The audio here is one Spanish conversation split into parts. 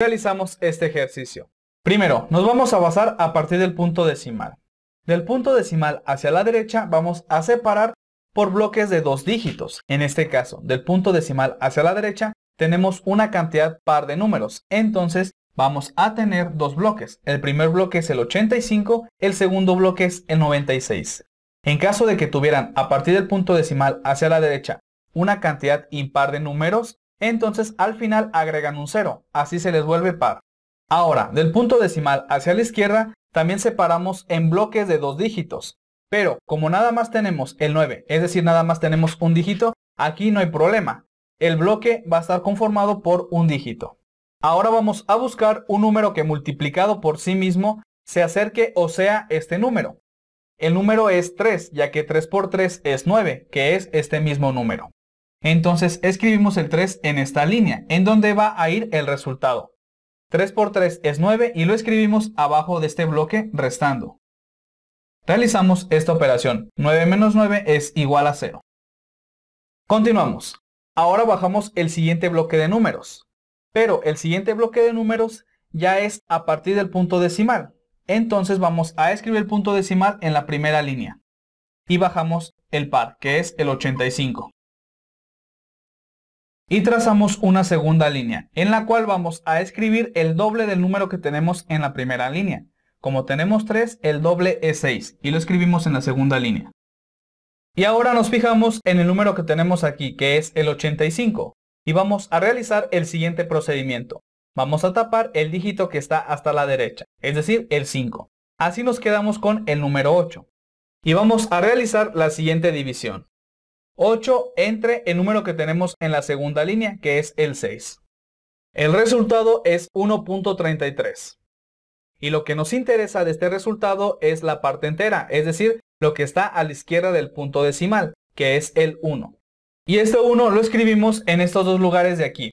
realizamos este ejercicio. Primero, nos vamos a basar a partir del punto decimal. Del punto decimal hacia la derecha vamos a separar por bloques de dos dígitos. En este caso, del punto decimal hacia la derecha tenemos una cantidad par de números. Entonces vamos a tener dos bloques. El primer bloque es el 85, el segundo bloque es el 96. En caso de que tuvieran a partir del punto decimal hacia la derecha una cantidad impar de números, entonces al final agregan un 0, así se les vuelve par. Ahora, del punto decimal hacia la izquierda, también separamos en bloques de dos dígitos. Pero como nada más tenemos el 9, es decir, nada más tenemos un dígito, aquí no hay problema. El bloque va a estar conformado por un dígito. Ahora vamos a buscar un número que multiplicado por sí mismo se acerque o sea este número. El número es 3, ya que 3 por 3 es 9, que es este mismo número. Entonces escribimos el 3 en esta línea, en donde va a ir el resultado. 3 por 3 es 9 y lo escribimos abajo de este bloque restando. Realizamos esta operación. 9 menos 9 es igual a 0. Continuamos. Ahora bajamos el siguiente bloque de números. Pero el siguiente bloque de números ya es a partir del punto decimal. Entonces vamos a escribir el punto decimal en la primera línea. Y bajamos el par, que es el 85 y trazamos una segunda línea en la cual vamos a escribir el doble del número que tenemos en la primera línea. Como tenemos 3, el doble es 6 y lo escribimos en la segunda línea. Y ahora nos fijamos en el número que tenemos aquí, que es el 85, y vamos a realizar el siguiente procedimiento. Vamos a tapar el dígito que está hasta la derecha, es decir, el 5. Así nos quedamos con el número 8. Y vamos a realizar la siguiente división. 8 entre el número que tenemos en la segunda línea, que es el 6. El resultado es 1.33. Y lo que nos interesa de este resultado es la parte entera, es decir, lo que está a la izquierda del punto decimal, que es el 1. Y este 1 lo escribimos en estos dos lugares de aquí.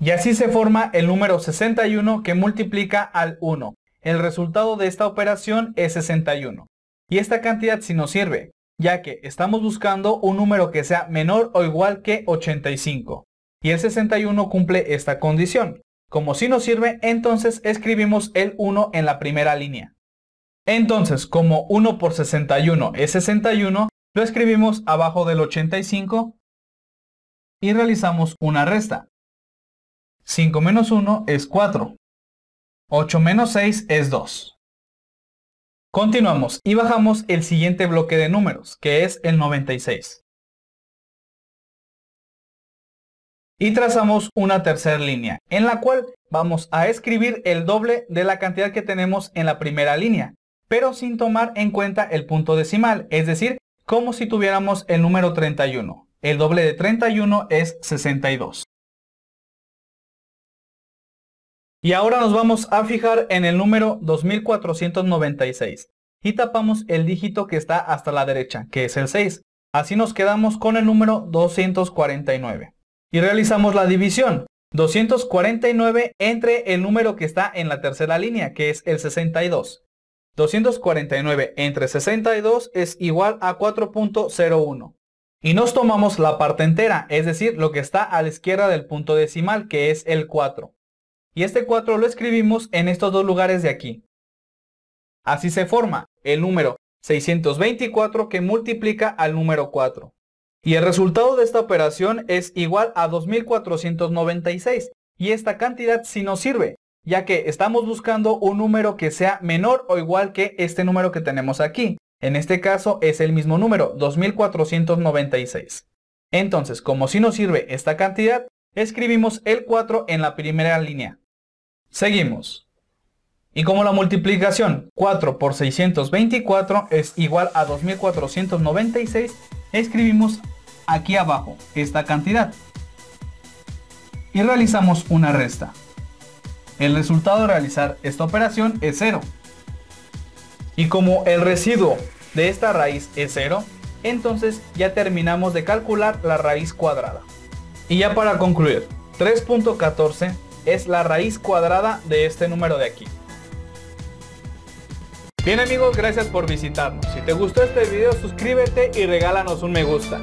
Y así se forma el número 61 que multiplica al 1. El resultado de esta operación es 61. Y esta cantidad si nos sirve ya que estamos buscando un número que sea menor o igual que 85. Y el 61 cumple esta condición. Como si nos sirve, entonces escribimos el 1 en la primera línea. Entonces, como 1 por 61 es 61, lo escribimos abajo del 85 y realizamos una resta. 5 menos 1 es 4. 8 menos 6 es 2. Continuamos y bajamos el siguiente bloque de números, que es el 96. Y trazamos una tercera línea, en la cual vamos a escribir el doble de la cantidad que tenemos en la primera línea, pero sin tomar en cuenta el punto decimal, es decir, como si tuviéramos el número 31. El doble de 31 es 62. Y ahora nos vamos a fijar en el número 2496 y tapamos el dígito que está hasta la derecha, que es el 6. Así nos quedamos con el número 249. Y realizamos la división. 249 entre el número que está en la tercera línea, que es el 62. 249 entre 62 es igual a 4.01. Y nos tomamos la parte entera, es decir, lo que está a la izquierda del punto decimal, que es el 4 y este 4 lo escribimos en estos dos lugares de aquí. Así se forma el número 624 que multiplica al número 4. Y el resultado de esta operación es igual a 2496 y esta cantidad sí nos sirve, ya que estamos buscando un número que sea menor o igual que este número que tenemos aquí. En este caso es el mismo número, 2496. Entonces, como si nos sirve esta cantidad, escribimos el 4 en la primera línea. Seguimos. Y como la multiplicación 4 por 624 es igual a 2496, escribimos aquí abajo esta cantidad. Y realizamos una resta. El resultado de realizar esta operación es 0. Y como el residuo de esta raíz es 0, entonces ya terminamos de calcular la raíz cuadrada. Y ya para concluir, 3.14 es la raíz cuadrada de este número de aquí. Bien amigos, gracias por visitarnos. Si te gustó este video, suscríbete y regálanos un me gusta.